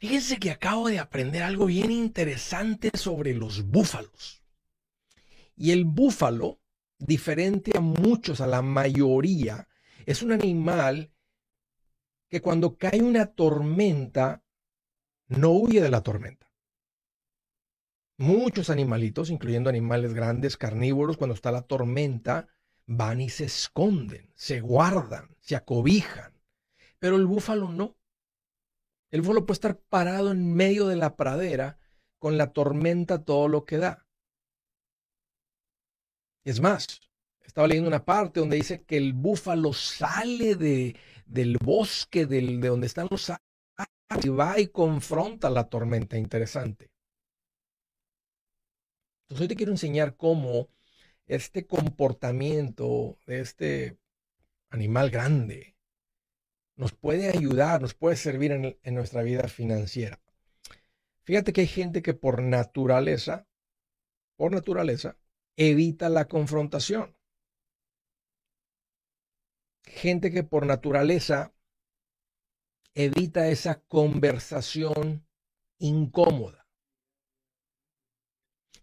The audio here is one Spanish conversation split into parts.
Fíjense que acabo de aprender algo bien interesante sobre los búfalos. Y el búfalo, diferente a muchos, a la mayoría, es un animal que cuando cae una tormenta, no huye de la tormenta. Muchos animalitos, incluyendo animales grandes, carnívoros, cuando está la tormenta, van y se esconden, se guardan, se acobijan. Pero el búfalo no el búfalo puede estar parado en medio de la pradera con la tormenta todo lo que da. Es más, estaba leyendo una parte donde dice que el búfalo sale de, del bosque, de donde están los árboles, y va y confronta la tormenta. Interesante. Entonces hoy te quiero enseñar cómo este comportamiento de este animal grande nos puede ayudar, nos puede servir en, nuestra vida financiera. Fíjate que hay gente que por naturaleza, por naturaleza, evita la confrontación. Gente que por naturaleza evita esa conversación incómoda.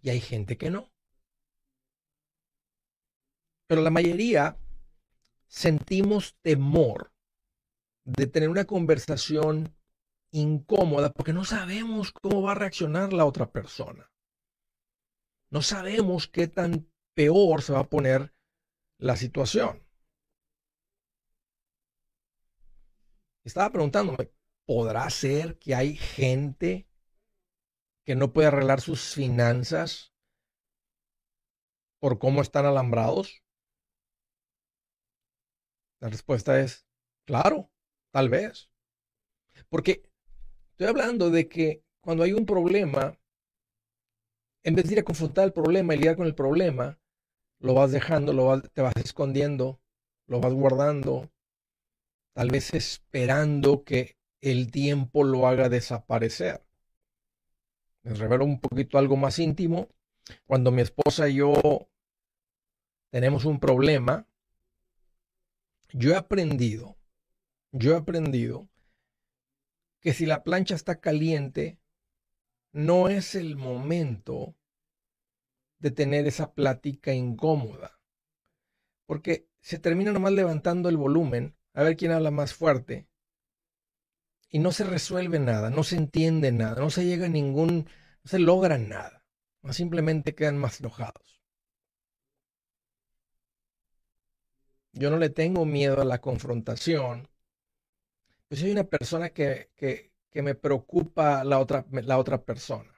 Y hay gente que no. Pero la mayoría sentimos temor de tener una conversación incómoda porque no sabemos cómo va a reaccionar la otra persona. No sabemos qué tan peor se va a poner la situación. Estaba preguntándome, ¿podrá ser que hay gente que no puede arreglar sus finanzas por cómo están alambrados? La respuesta es, claro. Tal vez. Porque estoy hablando de que cuando hay un problema, en vez de ir a confrontar el problema y lidiar con el problema, lo vas dejando, lo te vas escondiendo, lo vas guardando, tal vez esperando que el tiempo lo haga desaparecer. Les revelo un poquito algo más íntimo. Cuando mi esposa y yo tenemos un problema, yo he aprendido yo he aprendido que si la plancha está caliente, no es el momento de tener esa plática incómoda. Porque se termina nomás levantando el volumen a ver quién habla más fuerte. Y no se resuelve nada, no se entiende nada, no se llega a ningún, no se logra nada. Simplemente quedan más enojados. Yo no le tengo miedo a la confrontación pues hay una persona que, me preocupa la otra, la otra persona.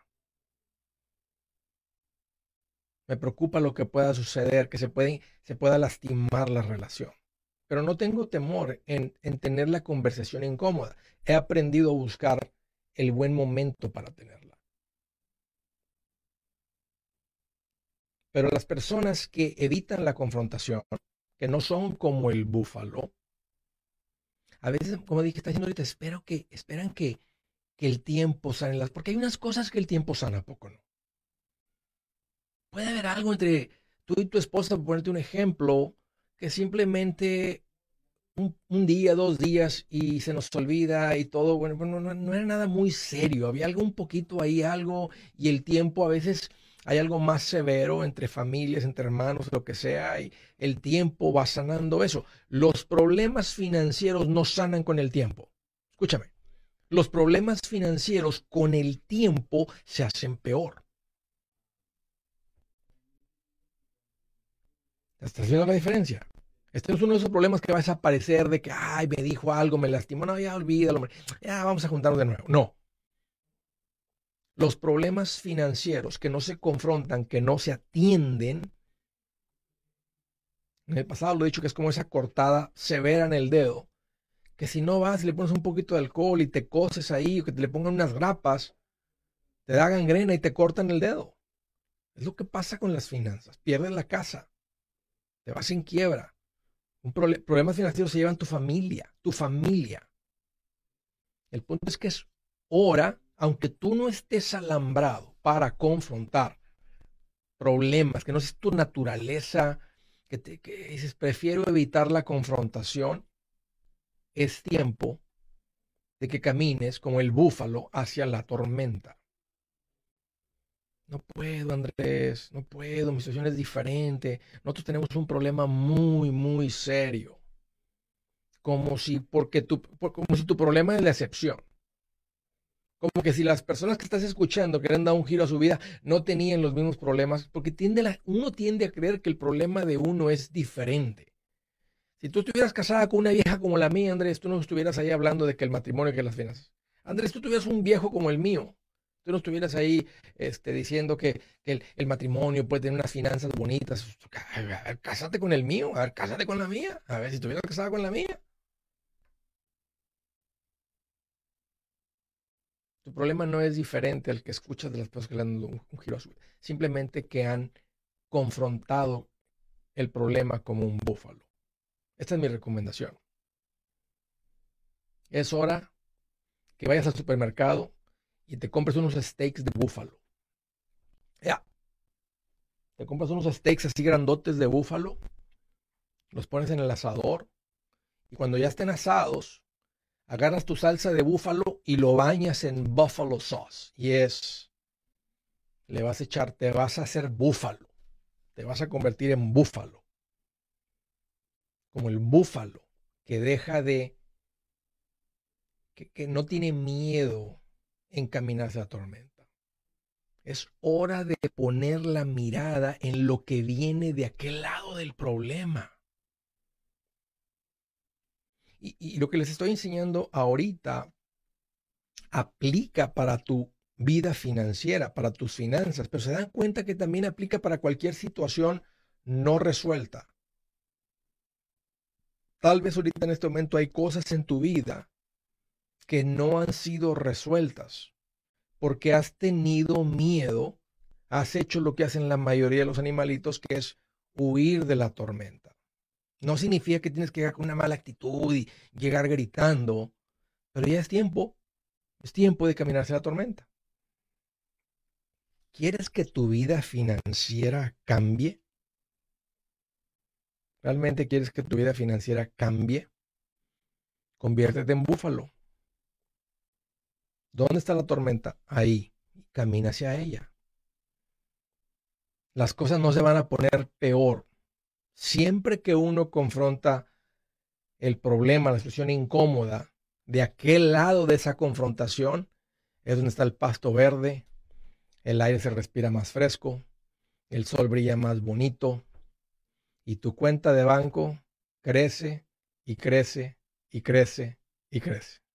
Me preocupa lo que pueda suceder, que se, se pueda lastimar la relación. Pero no tengo temor en tener la conversación incómoda. He aprendido a buscar el buen momento para tenerla. Pero las personas que evitan la confrontación, que no son como el búfalo, a veces, como dije, está diciendo ahorita, espero que, esperan que, que el tiempo sane las, porque hay unas cosas que el tiempo sana, poco no? Puede haber algo entre tú y tu esposa, por ponerte un ejemplo, que simplemente un, día, dos días y se nos olvida y todo, bueno, no era nada muy serio, había algo un poquito ahí, algo, y el tiempo a veces hay algo más severo entre familias, entre hermanos, lo que sea, y el tiempo va sanando eso. Los problemas financieros no sanan con el tiempo. Escúchame, los problemas financieros con el tiempo se hacen peor. ¿Estás viendo la diferencia? Este es uno de esos problemas que va a desaparecer de que, ay, me dijo algo, me lastimó, no, ya olvídalo, ya vamos a juntarnos de nuevo. No, los problemas financieros que no se confrontan, que no se atienden, en el pasado lo he dicho que es como esa cortada severa en el dedo, que si no vas le pones un poquito de alcohol y te coces ahí, o que te le pongan unas grapas, te da gangrena y te cortan el dedo. Es lo que pasa con las finanzas. Pierdes la casa, te vas en quiebra. Un problema problemas financieros se llevan tu familia, tu familia. El punto es que es hora aunque tú no estés alambrado para confrontar problemas, que no es tu naturaleza, que, te, dices, prefiero evitar la confrontación, es tiempo de que camines como el búfalo hacia la tormenta. No puedo, Andrés, no puedo, mi situación es diferente. Nosotros tenemos un problema muy, muy serio. Como si, porque tu, como si tu problema es la excepción. Como que si las personas que estás escuchando que le han dado un giro a su vida no tenían los mismos problemas, porque tiende uno tiende a creer que el problema de uno es diferente. Si tú estuvieras casada con una vieja como la mía, Andrés, tú no estuvieras ahí hablando de que el matrimonio, que las finanzas. Andrés, tú tuvieras un viejo como el mío. Tú no estuvieras ahí este, diciendo que, el, matrimonio puede tener unas finanzas bonitas. A ver, cásate con el mío, a ver, cásate con la mía. A ver, si estuvieras casada con la mía. Tu problema no es diferente al que escuchas de las personas que le han dado un, giro azul. Simplemente que han confrontado el problema como un búfalo. Esta es mi recomendación. Es hora que vayas al supermercado y te compres unos steaks de búfalo. Ya. Te compras unos steaks así grandotes de búfalo, los pones en el asador y cuando ya estén asados, agarras tu salsa de búfalo y lo bañas en buffalo sauce. Y es, le vas a echar, te vas a hacer búfalo. Te vas a convertir en búfalo. Como el búfalo que deja de, que, no tiene miedo en caminarse a la tormenta. Es hora de poner la mirada en lo que viene de aquel lado del problema. Y, lo que les estoy enseñando ahorita aplica para tu vida financiera, para tus finanzas, pero se dan cuenta que también aplica para cualquier situación no resuelta. Tal vez ahorita en este momento hay cosas en tu vida que no han sido resueltas porque has tenido miedo, has hecho lo que hacen la mayoría de los animalitos, que es huir de la tormenta. No significa que tienes que llegar con una mala actitud y llegar gritando, pero ya es tiempo, es tiempo de caminarse la tormenta. ¿Quieres que tu vida financiera cambie? ¿Realmente quieres que tu vida financiera cambie? Conviértete en búfalo. ¿Dónde está la tormenta? Ahí. Camina hacia ella. Las cosas no se van a poner peor siempre que uno confronta el problema, la situación incómoda, de aquel lado de esa confrontación es donde está el pasto verde, el aire se respira más fresco, el sol brilla más bonito y tu cuenta de banco crece y crece y crece y crece.